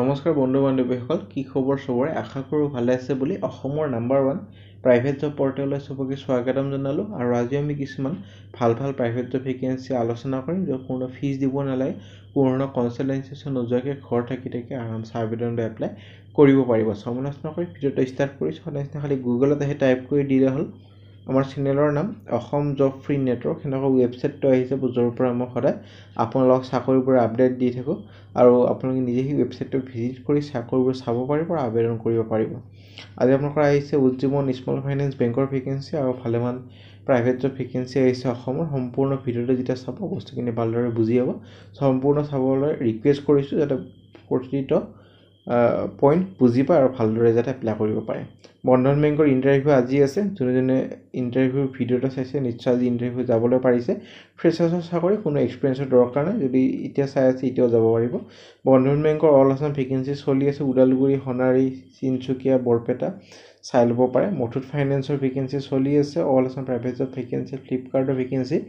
নমস্কাৰ বন্ধু বান্ধৱীসকল কি খবৰ চবৰে আশা কৰোঁ ভালে আছে বুলি অসমৰ নাম্বাৰ ওৱান প্ৰাইভেট জব পৰ্টেললৈ চবকে স্বাগতম জনালোঁ আৰু আজি আমি কিছুমান ভাল ভাল প্ৰাইভেট জব ভেকেঞ্চি আলোচনা কৰিম য'ত কোনো ফিজ দিব নালাগে কোনো ধৰণৰ কনচালটেঞ্চিছন নোযোৱাকৈ ঘৰ থাকি থাকি আৰাম আৰামছে আবেদনটো এপ্লাই কৰিব পাৰিব চমনাচনা কৰি ভিডিঅ'টো ষ্টাৰ্ট কৰিছোঁ সদায় খালি গুগলত আহি টাইপ কৰি দিলে হ'ল আমাৰ চেনেলৰ নাম অসম জব ফ্ৰী নেটৱৰ্ক সেনেকুৱা ৱেবছাইটটো আহিছে য'ৰ পৰা মই সদায় আপোনালোকক চাকৰিবোৰ আপডেট দি থাকোঁ আৰু আপোনালোকে নিজে সেই ৱেবছাইটটো ভিজিট কৰি চাকৰিবোৰ চাব পাৰিব আৰু আবেদন কৰিব পাৰিব আজি আপোনালোকৰ আহিছে উজ্জীৱন স্মল ফাইনেন্স বেংকৰ ভেকেঞ্চি আৰু ভালেমান প্ৰাইভেট জব ভেকেঞ্চি আহিছে অসমৰ সম্পূৰ্ণ ভিডিঅ'টো যেতিয়া চাব বস্তুখিনি ভালদৰে বুজি যাব সম্পূৰ্ণ চাবলৈ ৰিকুৱেষ্ট কৰিছোঁ যাতে প্ৰতিটো পইণ্ট বুজি পায় আৰু ভালদৰে যাতে এপ্লাই কৰিব পাৰে বন্ধন বেংকৰ ইণ্টাৰভিউ আজি আছে যোনে যোনে ইণ্টাৰভিউ ভিডিঅ'টো চাইছে নিশ্চয় আজি ইণ্টাৰভিউ যাবলৈ পাৰিছে ফ্ৰেচাৰ্ছৰ চাকৰি কোনো এক্সপিৰিয়েঞ্চৰ দৰকাৰ নাই যদি এতিয়া চাই আছে এতিয়াও যাব পাৰিব বন্ধন বেংকৰ অল আছাম ভেকেঞ্চি চলি আছে ওদালগুৰি সোণাৰী তিনিচুকীয়া বৰপেটা চাই ল'ব পাৰে মুথুত ফাইনেন্সৰ ভেকেঞ্চি চলি আছে all Assam private job vacancy ফ্লিপকাৰ্টৰ ভেকেঞ্চি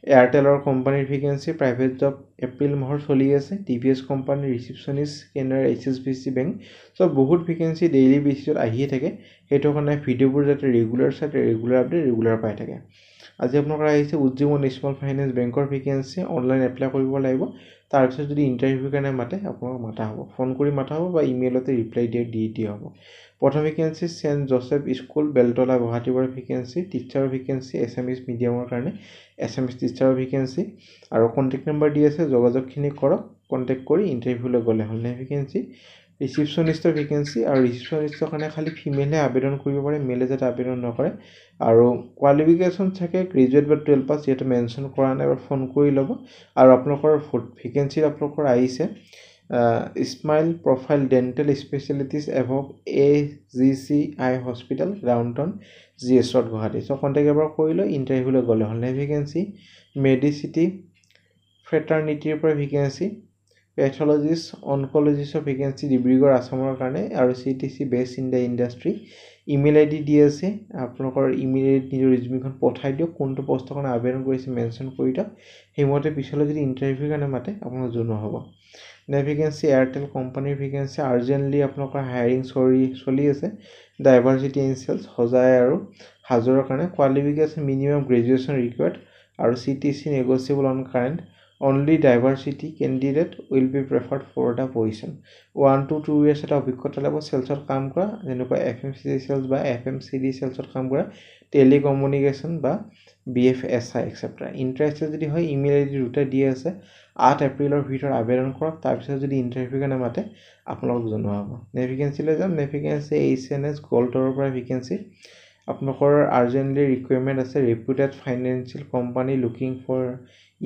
এয়াৰটেলৰ কোম্পানীৰ ভেকেঞ্চি প্ৰাইভেট জব এপ্ৰিল মাহৰ চলি আছে টি ভি এছ কোম্পানীৰ receptionist Canara H S B C bank চ' বহুত ভেকেঞ্চি ডেইলী বেচিছত আহিয়ে থাকে সেইটো কাৰণে ভিডিঅ'বোৰ যাতে ৰেগুলাৰ চাই ৰেগুলাৰ আপডেট ৰেগুলাৰ পাই থাকে আজি আপোনালোকৰ আহিছে উজ্জীৱন স্মল ফাইনেন্স বেংকৰ ভেকেঞ্চি অনলাইন এপ্লাই কৰিব লাগিব তাৰপিছত যদি ইণ্টাৰভিউৰ কাৰণে মাতে আপোনাক মাতা হ'ব ফোন কৰি মাতা হ'ব বা ইমেইলতে ৰিপ্লাই দিয়া দি দিয়া হ'ব প্ৰথম vacancy saint Joseph school Beltola গুৱাহাটীবাৰ ভেকেঞ্চি টিচাৰৰ ভেকেঞ্চি এছ এম এছ মিডিয়ামৰ কাৰণে এছ এম এছ টিচাৰৰ ভেকেঞ্চি আৰু কণ্টেক্ট নম্বৰ দি আছে যোগাযোগখিনি কৰক কণ্টেক্ট কৰি ইণ্টাৰভিউলৈ গ'লে হ'লনে ভেকেঞ্চি ৰিচিপশ্যনিষ্টৰ ভেকেঞ্চি আৰু ৰিচিপশ্যনিষ্টৰ কাৰণে খালী ফিমেলহে আবেদন কৰিব পাৰে মেলে যাতে আবেদন নকৰে আৰু কোৱালিফিকেশ্যন থাকে গ্ৰেজুৱেট বা টুৱেল্ভ পাছ ইয়াতে মেনশ্যন কৰা নাই বা ফোন কৰি ল'ব আৰু আপোনালোকৰ ফুড ভেকেঞ্চিত আপোনালোকৰ আহিছে স্মাইল প্ৰফাইল ডেণ্টেল স্পেচিয়েলিটিছ এভভ A G C I hospital ৰাউণ্টন জি এছ ৰ গুৱাহাটী চ' কণ্টেক্ট এবাৰ কৰি লৈ ইণ্টাৰভিউলৈ গ'লে হ'লে ভেকেঞ্চি মেডিচিটি ফেটাৰনিটিৰ পৰা ভেকেঞ্চি পেথলজিষ্ট অনকলজিষ্টৰ ভেকেঞ্চি ডিব্ৰুগড় আছামৰ কাৰণে আৰু C T C best in the industry email I D দি আছে আপোনালোকৰ ইমেইল আই ডি নিজৰ ৰিজিউমখন পঠাই দিয়ক কোনটো প'ষ্টৰ কাৰণে আবেদন কৰিছে মেনশ্যন কৰি দিয়ক সেইমতে পিছলৈ যদি ইণ্টাৰভিউৰ কাৰণে মাতে আপোনাক জনোৱা হ'ব নে ভেকেঞ্চি এয়াৰটেল কোম্পানীৰ ভেকেঞ্চি আৰ্জেণ্টলি আপোনালোকৰ হায়াৰিং চলি চলি আছে ডাইভাৰ্চিটি ইনচেলচ সজাই আৰু হাজৰৰ কাৰণে কোৱালিফিকেশ্যন মিনিমাম গ্ৰেজুৱেশ্যন ৰিকুৱাৰ্ড আৰু C T C negotiable on current only diversity candidate will be preferred for the position one two two years এটা অভিজ্ঞতা লাগিব চেলছত কাম কৰা যেনেকুৱা F M C C sales বা এফ এম চি ডি চেলছত কাম কৰা টেলিকমিউনিকেশ্যন বা বি এফ এছ আই এক্সেপ্ট্ৰা ইণ্টাৰেষ্ট যদি হয় ইমেইল আই ডি দুটা দি আছে আঠ এপ্ৰিলৰ ভিতৰত আবেদন কৰক তাৰপিছত যদি ইণ্টাৰভিউ কাৰণে মাতে আপোনালোকক জনোৱা হ'ব নে ভেকেঞ্চিলৈ যাম নে ভেকেঞ্চি এইচ এন এছ গল্ডৰ পৰা ভেকেঞ্চি আপোনালোকৰ আৰ্জেণ্টলি ৰিকুৱাৰমেণ্ট আছে reputed financial company looking for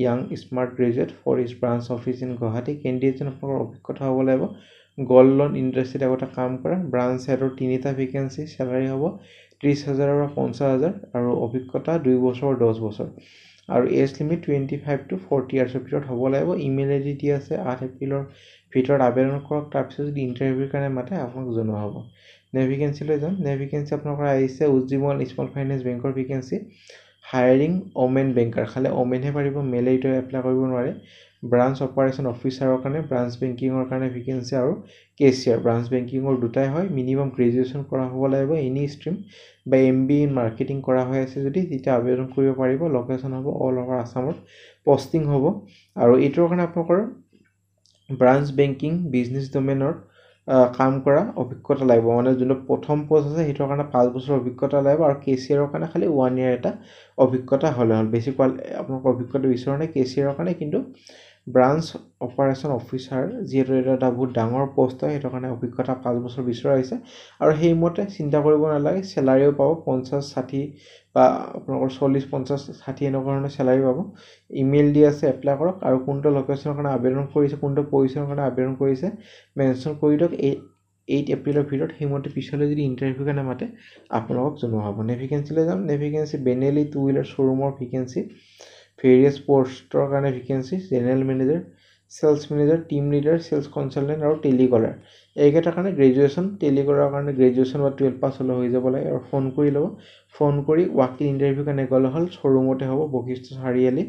young smart graduate for its branch office in Guwahati কেণ্ডিডেটজন আপোনালোকৰ অভিজ্ঞতা হ'ব লাগিব গ'ল্ড লোন ইণ্ডাষ্ট্ৰিত আগতে কাম কৰা ব্ৰাঞ্চ হেডৰ তিনিটা ভেকেঞ্চি চেলাৰী হ'ব ত্ৰিছ হাজাৰৰ পৰা পঞ্চাছ হাজাৰ আৰু অভিজ্ঞতা দুই বছৰ দহ বছৰ আৰু age limit twenty five to forty ইয়াৰ্ছৰ ভিতৰত হ'ব লাগিব ইমেইল আই ডি দি আছে আঠ এপ্ৰিলৰ ভিতৰত আবেদন কৰক তাৰপিছত যদি ইণ্টাৰভিউৰ কাৰণে মাতে আপোনাক জনোৱা হ'ব নেভিকেঞ্চিলৈ যাম নেভিকেঞ্চি ভেকেঞ্চি আপোনালোকৰ আহিছে উজ্জীৱন স্মল ফাইনেন্স বেংকৰ ভেকেঞ্চি হায়াৰিং অ'মেন বেংকাৰ খালে অ'মেনহে পাৰিব মেলে এইটো এপ্লাই কৰিব নোৱাৰে ব্ৰাঞ্চ অপাৰেশ্যন অফিচাৰৰ কাৰণে ব্ৰাঞ্চ বেংকিঙৰ কাৰণে ভেকেঞ্চি আৰু কেচিয়াৰ ব্ৰাঞ্চ বেংকিঙৰ দুটাই হয় মিনিমাম গ্ৰেজুৱেশ্যন কৰা হ'ব লাগিব এনি ষ্ট্ৰীম বা এম বি ইন মাৰ্কেটিং কৰা হৈ আছে যদি তেতিয়া আবেদন কৰিব পাৰিব লোকেশ্যন হ'ব অল অভাৰ আছামত পষ্টিং হ'ব আৰু এইটোৰ কাৰণে আপোনালোকৰ ব্ৰাঞ্চ বেংকিং বিজনেছ ডমেনৰ কাম কৰা অভিজ্ঞতা লাগিব মানে যোনটো প্ৰথম পষ্ট আছে সেইটোৰ কাৰণে পাঁচ বছৰ অভিজ্ঞতা লাগিব আৰু কে কেচিয়াৰৰ কাৰণে খালি ওৱান ইয়েৰ এটা অভিজ্ঞতা হ'লে হ'ল বেছি কোৱালি আপোনালোকৰ অভিজ্ঞতা বিচৰা নাই কে চি আৰৰ কাৰণে কিন্তু ব্ৰাঞ্চ অপাৰেশ্যন অফিচাৰ যিহেতু এইটো এটা বহুত ডাঙৰ পষ্ট হয় সেইটো কাৰণে অভিজ্ঞতা পাঁচ বছৰ বিচৰা হৈছে আৰু সেইমতে চিন্তা কৰিব নালাগে চেলাৰীও পাব পঞ্চাছ ষাঠি বা আপোনালোকৰ চল্লিছ পঞ্চাছ ষাঠি এনেকুৱা ধৰণৰ চেলাৰী পাব ইমেইল দি আছে এপ্লাই কৰক আৰু কোনটো লোকেশ্যনৰ কাৰণে আবেদন কৰিছে কোনটো পজিশ্যনৰ কাৰণে আবেদন কৰিছে মেনশ্যন কৰি দিয়ক এই এইট এপ্ৰিলৰ ভিতৰত সেইমতে পিছলৈ যদি ইণ্টাৰভিউ কাৰণে মাতে আপোনালোকক জনোৱা হ'ব নে ভেকেঞ্চিলৈ যাম নে ভেকেঞ্চি বেনেলি টু হুইলাৰ শ্ব'ৰুমৰ ভেকেঞ্চি ভেৰিয়াছ পষ্টৰ কাৰণে vacancy general manager sales manager team leader sales consultant আৰু টেলিকলাৰ এইকেইটাৰ কাৰণে গ্ৰেজুৱেশ্যন টেলিকলাৰৰ কাৰণে গ্ৰেজুৱেশ্যন বা টুৱেলভ পাছ হ'লে হৈ যাব লাগে আৰু ফোন কৰি ল'ব ফোন কৰি ৱাক ইন ইণ্টাৰভিউ কাৰণে গ'লে হ'ল শ্ব'ৰুমতে হ'ব Vashistha Chariali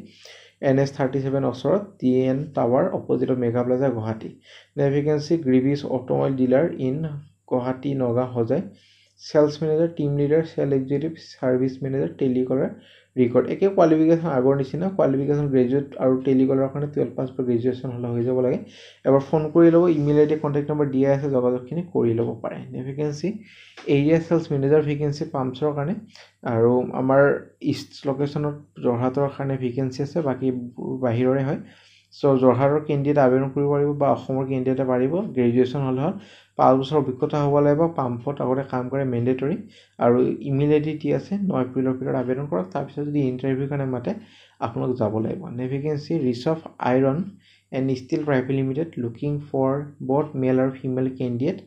N S thirty seven ওচৰত টি এন টাৱাৰ অপজিটত মেগা প্লাজা গুৱাহাটী নে ভেকেঞ্চি গ্ৰিভিছ automobile dealer in Guwahati Nagaon সজায় sales manager team leader sell executive service manager telecaller record একে কোৱালিফিকেশ্যন আগৰ নিচিনা কোৱালিফিকেশ্যন গ্ৰেজুৱেট আৰু টেলিকলাৰ কাৰণে টুৱেলভ পাছ বা গ্ৰেজুৱেশ্যন হ'লে হৈ যাব লাগে এবাৰ ফোন কৰি ল'ব email I D contact number দিয়া আছে যোগাযোগখিনি কৰি ল'ব পাৰে vacancy area sales manager vacancy পামছৰ কাৰণে আৰু আমাৰ ইষ্ট লোকেশ্যনত যোৰহাটৰ কাৰণে ভেকেঞ্চি আছে বাকী বাহিৰৰে হয় চ' যোৰহাটৰ কেণ্ডিডেট আবেদন কৰিব পাৰিব বা অসমৰ কেণ্ডিডেটে পাৰিব গ্ৰেজুৱেশ্যন হ'লে পাঁচ বছৰ অভিজ্ঞতা হ'ব লাগিব পাম্পত আগতে কাম কৰে মেণ্ডেটৰী আৰু ইমেইল ইমিডিয়েটলি দি আছে ন এপ্ৰিলৰ ভিতৰত আবেদন কৰক তাৰপিছত যদি ইণ্টাৰভিউৰ কাৰণে মাতে আপোনালোক যাব লাগিব নেভিগেঞ্চি ৰিছফ iron and steel private limited looking for both male আৰু ফিমেল কেণ্ডিডেট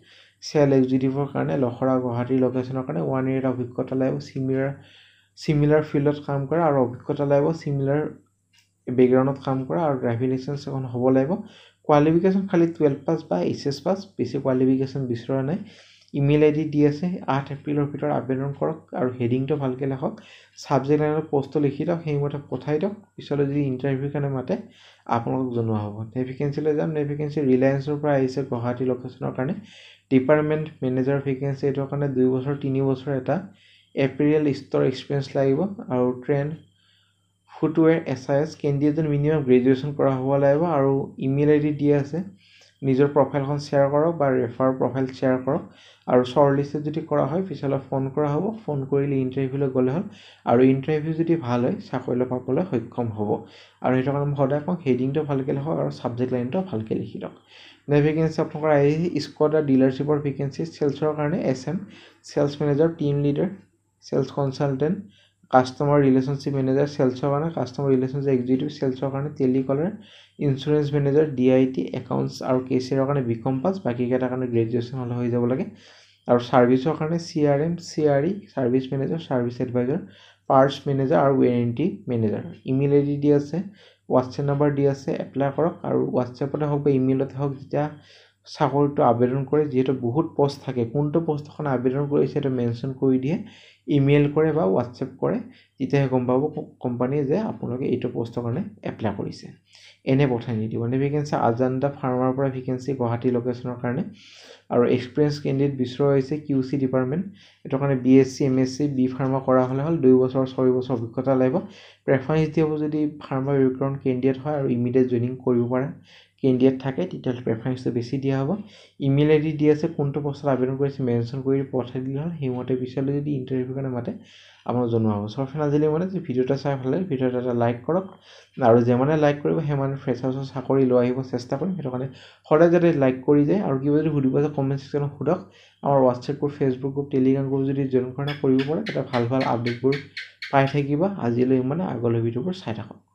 চেল এক্সিকিউটিভৰ কাৰণে লখৰা গুৱাহাটীৰ লোকেশ্যনৰ কাৰণে ওৱান ইয়েৰ অভিজ্ঞতা লাগিব চিমিলাৰ চিমিলাৰ ফিল্ডত কাম কৰে আৰু অভিজ্ঞতা লাগিব চিমিলাৰ বেকগ্ৰাউণ্ডত কাম কৰা আৰু ড্ৰাইভিং লাইচেঞ্চ এখন হ'ব লাগিব কোৱালিফিকেশ্যন খালী টুৱেলভ পাছ বা এইচ এছ পাছ বেছি কোৱালিফিকেশ্যন বিচৰা নাই ইমেইল আই ডি দি আছে আঠ এপ্ৰিলৰ ভিতৰত আবেদন কৰক আৰু হেডিংটো ভালকৈ লিখক ছাবজেক্ট লাইনত প'ষ্টটো লিখি দিয়ক সেইমতে পঠাই দিয়ক পিছলৈ যদি ইণ্টাৰভিউৰ কাৰণে মাতে আপোনালোকক জনোৱা হ'ব নে ভেকেঞ্চিলৈ যাম নে ভেকেঞ্চি ৰিলায়েঞ্চৰ পৰা আহিছে গুৱাহাটী লোকেশ্যনৰ কাৰণে ডিপাৰ্টমেণ্ট মেনেজাৰ ভেকেঞ্চি এইটোৰ কাৰণে দুই বছৰ তিনি বছৰ এটা এপ্ৰিল ষ্টৰ এক্সপিৰিয়েঞ্চ লাগিব আৰু trend footwear S I S candidate minimum graduation কৰা হ'ব লাগিব আৰু ইমেইল আই ডি দিয়া আছে নিজৰ প্ৰফাইলখন শ্বেয়াৰ কৰক বা ৰেফাৰ প্ৰফাইল শ্বেয়াৰ কৰক আৰু শ্বৰ্ট লিষ্টত যদি কৰা হয় পিছলৈ ফোন কৰা হ'ব ফোন কৰিলে ইণ্টাৰভিউলৈ গ'লে হ'ল আৰু ইণ্টাৰভিউ যদি ভাল হয় চাকৰিলে পাবলৈ সক্ষম হ'ব আৰু সেইটো কাৰণে মই সদায় কওঁ হেডিংটো ভালকৈ লিখক আৰু ছাবজেক্ট লাইনটো ভালকৈ লিখি লওক নে ভেকেঞ্চি আপোনালোকৰ আহি স্কোৱাডাৰ ডিলাৰশ্বিপৰ ভেকেঞ্চি চেলছৰ কাৰণে S M sales manager team leader sales consultant customer relationship manager চেলছৰ কাৰণে কাষ্টমাৰ ৰিলেশ্যনশ্বিপ এক্সিকিউটিভ চেলছৰ কাৰণে telecaller insurance manager D I T accounts আৰু কে চি কেচিয়াৰৰ কাৰণে বিকম পাছ বাকীকেইটাৰ কাৰণে গ্ৰেজুৱেশ্যন হ'লে হৈ যাব লাগে আৰু চাৰ্ভিছৰ কাৰণে C R M C R E service manager service advisor parts manager আৰু warranty manager email I D দি আছে হোৱাটছএপ নাম্বাৰ দি আছে এপ্লাই কৰক আৰু হোৱাটছএপতে হওক বা ইমেইলতে হওক যেতিয়া চাকৰিটো আবেদন কৰে যিহেতু বহুত পষ্ট থাকে কোনটো পষ্টখন আবেদন কৰিছে সেইটো মেনশ্যন কৰি দিয়ে ইমেইল কৰে বা হোৱাটছএপ কৰে তেতিয়াহে গম পাব কোম্পানীয়ে যে আপোনালোকে এইটো পষ্টৰ কাৰণে এপ্লাই কৰিছে এনে পঠাই নিদিব এনে ভেকেঞ্চি আজান্দা ফাৰ্মাৰ পৰা ভেকেঞ্চি গুৱাহাটী লোকেশ্যনৰ কাৰণে আৰু এক্সপেৰিয়েঞ্চ কেণ্ডিডেট বিচৰা হৈছে কিউ চি ডিপাৰ্টমেণ্ট এইটো কাৰণে B S C M S C B pharma কৰা হ'লে হ'ল দুই বছৰ ছয় বছৰ অভিজ্ঞতা লাগিব প্ৰেফাৰেঞ্চ দিয়াব যদি ফাৰ্মা ৰিক্ৰণ কেণ্ডিডেট হয় আৰু ইমিডিয়েট জইনিং কৰিব পাৰে কেণ্ডিডেট থাকে তেতিয়াহ'লে প্ৰেফাৰেঞ্চটো বেছি দিয়া হ'ব ইমেইল আই ডি দি আছে কোনটো প্ৰশ্নত আবেদন কৰিছে মেনশ্যন কৰি পঠাই দিলে হ'ল সেইমতে বিচাৰিলে যদি ইণ্টাৰভিউৰ কাৰণে মাতে আপোনাক জনোৱা হ'ব চৰফেন আজিলৈ মানে যে ভিডিঅ' এটা চাই ভাল লাগে ভিডিঅ' এটা লাইক কৰক আৰু যিমানে লাইক কৰিব সিমানে ফ্ৰেছাৰ চাকৰি লৈ আহিব চেষ্টা কৰিম সেইটো কাৰণে সদায় যাতে লাইক কৰি যায় আৰু কিবা যদি সুধিব যে কমেণ্ট ছেকশ্যনত সোধক আমাৰ WhatsApp group Facebook group Telegram group যদি জইন কৰা কৰিব পাৰে তেতিয়া ভাল ভাল আপডেটবোৰ পাই থাকিব আজিলৈ মানে আগলৈ ভিডিঅ'বোৰ চাই থাকক